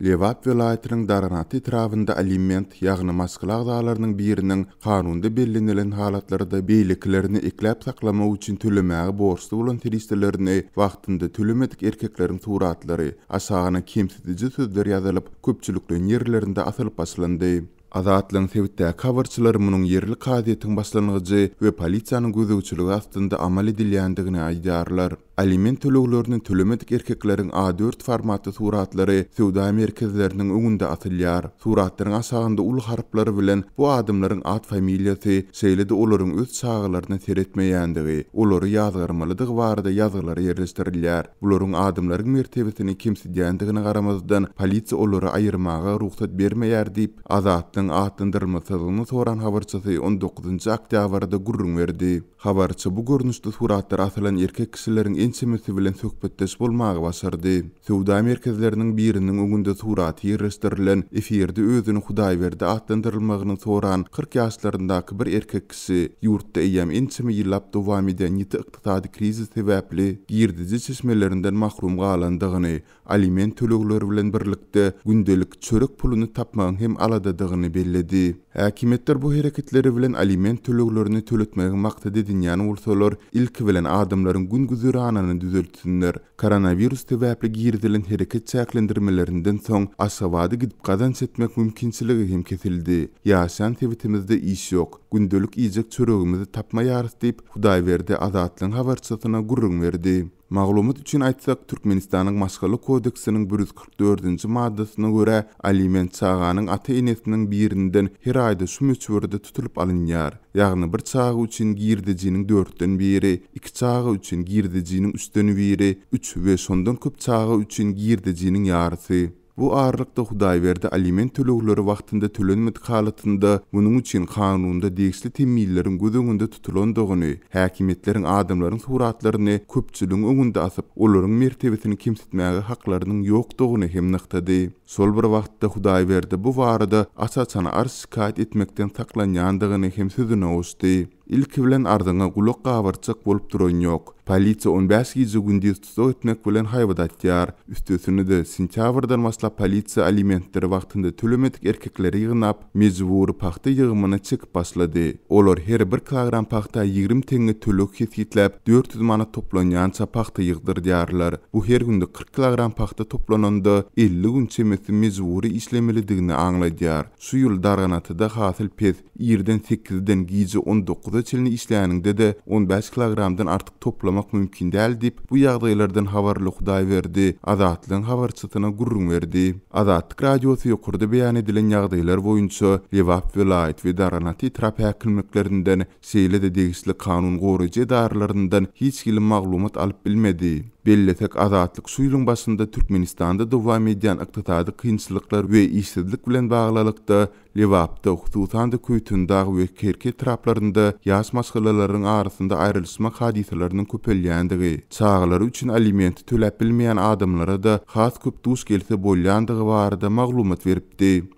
Levat vilayatining daranat etrafinda aliment, ya'ni maskalar zalarining birining qonunda belgilanilgan holatlarda beyliklarni eklab saqlama uchun to'lamaga borishdi bo'lgan tiristlarni vaqtinda to'lamadik erkaklarning suratlari asosan kimsitiji tuzdir yozilib, ko'pchilikli yerlerinde asil paslandi. Azatlan sevitte kavarçılar munun yerli kaziyetin baslanıgıcı ve polizyanın gözü uçuluğu aslında amal edilyandıgına aydarlar. aliment tölöwlerini tölemedik A4 formatly suratlary Sowda merkezleriniň öňünde atylýar. Suratlaryň aşagynda ul harplary bilen bu adamlaryň ad familiýasy şeýledi olaryň üç çağlaryny seretmeýändigi, olary ýazgarmalydyg barada ýazgylar ýerleşdirilýär. Bularyň adamlaryň mertebesini kimsi diýendigini garamazdan polisiýa olary aýyrmagy ruhsat bermeýär diýip azatdyň atyndyrmasyny soran habarcysy 19-njy oktýabrda gurrun berdi. Habarcy bu görnüşde suratlar atylan erkek kişileriň Intimacy bilen sökbetdeş bolmagy başardy. Sowda merkezlerinin birinin öňünde suraty ýerleşdirilen efirde özüni Hudaýberdi atlandyrylmagyny soran 40 ýaşlaryndaky bir erkek kişi ýurtda eýem intimi ýyllap dowam eden ýiti iqtisady krizi sebäpli girdiji çeşmelerinden mahrum galandygyny, aliment tölegleri bilen birlikde gündelik çörek puluny tapmagyň hem aladadygyny belledi. Häkimetler bu hereketleri bilen aliment töleglerini töletmäge maksady dünýäni ulsalar ilki bilen adamlaryň gün güzürany planyny düzeltdiler. Koronavirus täbäpli girdilen hereket çäklendirmelerinden soň aşawady gidip gadan setmek mümkinçiligi hem kesildi. Ýaşan tewitimizde iş ýok. Gündelik ýiýecek çörögümizi tapma ýarys diýip Hudaýberdi azatlyň habarçysyna gurrun berdi. Maglumat üçin aýtsak, Türkmenistanyň maşgala kodeksiniň 144-nji maddasyna görä, aliment çağanyň ata enesiniň birinden her aýda şu möçberde tutulup alynýar. Ýagny bir çağı üçin girdijiniň 4-den biri, iki çağı üçin girdijiniň 3-den biri, 3 we şondan köp çağı üçin girdijiniň ýarsy. Bu ağırlıkta hudayverdi aliment tölüğüleri vaxtında tölünmet kalıtında bunun için kanununda deksli temillerin gudungunda tutulun doğunu, hakimiyetlerin adamların suratlarını köpçülün önünde asıp, oların mertebetini kimsitmeyi haklarının yok doğunu hem Sol bir vaxtta hudayverdi bu varada asatsana çana ar sikayet etmekten taklan yandı hem sözü илки белән ардыңы гулокка авырчык болып турон жок полиция 15 кийизи күндү тутоо этмек белен хайвадат дияр үстөсүнө да сентябрдан башлап полиция алименттери вактында төлөметик эркеклери йыгынап межбур пахта йыгымына чыгып башлады her bir kilogram paxta 20 tenge төлөк хетхитлеп 400 мана топланянча paxta йыгдыр Bu бу her günde 40 kilogram paxta toplananda 50 gün çemesi mezburi işlemelidigini anlaydyar şu ýyl darganatyda hasyl pez 1-den 8-den gizi 19 havada çilini işleyeninde de 15 kilogramdan artık toplamak mümkün değil deyip bu yağdaylardan havarlı hudai verdi. Azatlığın havar gurrun verdi. Azatlık radyosu yokurda beyan edilen yağdaylar boyunca levap ve lait ve daranati trap hakimliklerinden seyle de degisli kanun koruyucu darlarından hiç gilin maglumat alıp bilmedi. Belletek azatlık suyrun basında Türkmenistan'da duva medyan ıktatadı kıyınçılıklar ve işsizlik bilen bağlılıkta levapta uktu utandı ve kerke traplarında yas maskalaların arasında ayrılışma kaditelerinin köpelliyandigi. Çağları üçün alimenti tölep bilmeyen adamlara da has köp duz gelse bollandigi varada maglumat veripti.